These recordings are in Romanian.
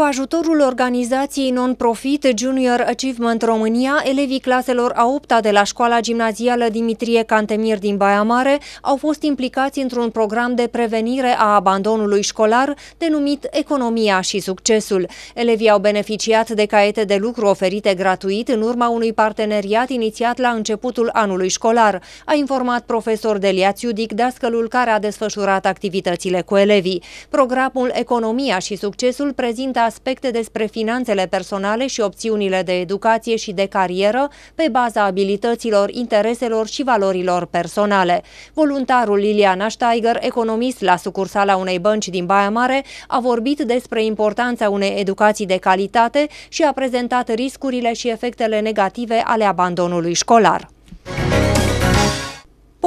Cu ajutorul organizației non-profit Junior Achievement România, elevii claselor a 8-a de la școala gimnazială Dimitrie Cantemir din Baia Mare au fost implicați într-un program de prevenire a abandonului școlar denumit Economia și Succesul. Elevii au beneficiat de caiete de lucru oferite gratuit în urma unui parteneriat inițiat la începutul anului școlar, a informat profesor Delia Țiudic, dascălul care a desfășurat activitățile cu elevii. Programul Economia și Succesul prezintă aspecte despre finanțele personale și opțiunile de educație și de carieră pe baza abilităților, intereselor și valorilor personale. Voluntarul Liliana Steiger, economist la sucursala unei bănci din Baia Mare, a vorbit despre importanța unei educații de calitate și a prezentat riscurile și efectele negative ale abandonului școlar.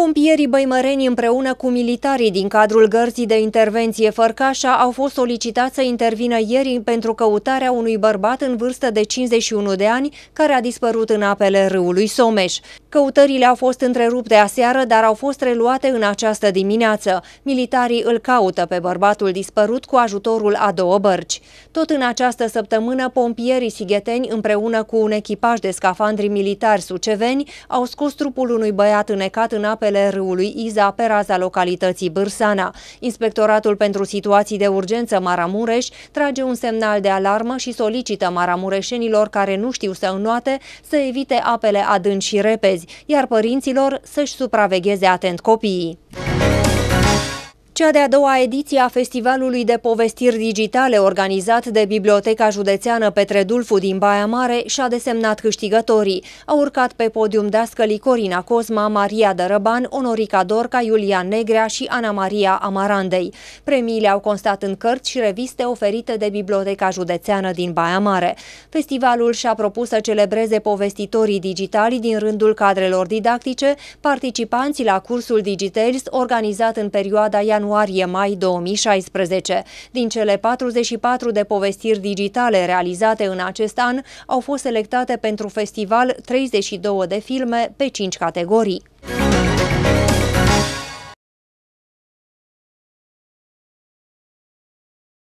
Pompierii băimăreni împreună cu militarii din cadrul gărzii de intervenție Fărcașa au fost solicitați să intervină ieri pentru căutarea unui bărbat în vârstă de 51 de ani care a dispărut în apele râului Someș. Căutările au fost întrerupte aseară, dar au fost reluate în această dimineață. Militarii îl caută pe bărbatul dispărut cu ajutorul a două bărci. Tot în această săptămână, pompierii sigheteni împreună cu un echipaj de scafandri militari suceveni au scos trupul unui băiat înecat în apele apele râului Iza pe raza localității Bârsana. Inspectoratul pentru situații de urgență Maramureș trage un semnal de alarmă și solicită maramureșenilor care nu știu să înnoate să evite apele adânci și repezi, iar părinților să-și supravegheze atent copiii. Cea de-a doua ediție a Festivalului de Povestiri Digitale organizat de Biblioteca Județeană Petre Dulfu din Baia Mare și-a desemnat câștigătorii. Au urcat pe podium dascălii Corina Cosma, Maria Dărăban, Onorica Dorca, Iulian Negrea și Ana Maria Amarandei. Premiile au constat în cărți și reviste oferite de Biblioteca Județeană din Baia Mare. Festivalul și-a propus să celebreze povestitorii digitali din rândul cadrelor didactice, participanții la cursul Digitales organizat în perioada ianuarie ianuarie-mai 2016. Din cele 44 de povestiri digitale realizate în acest an, au fost selectate pentru festival 32 de filme pe 5 categorii.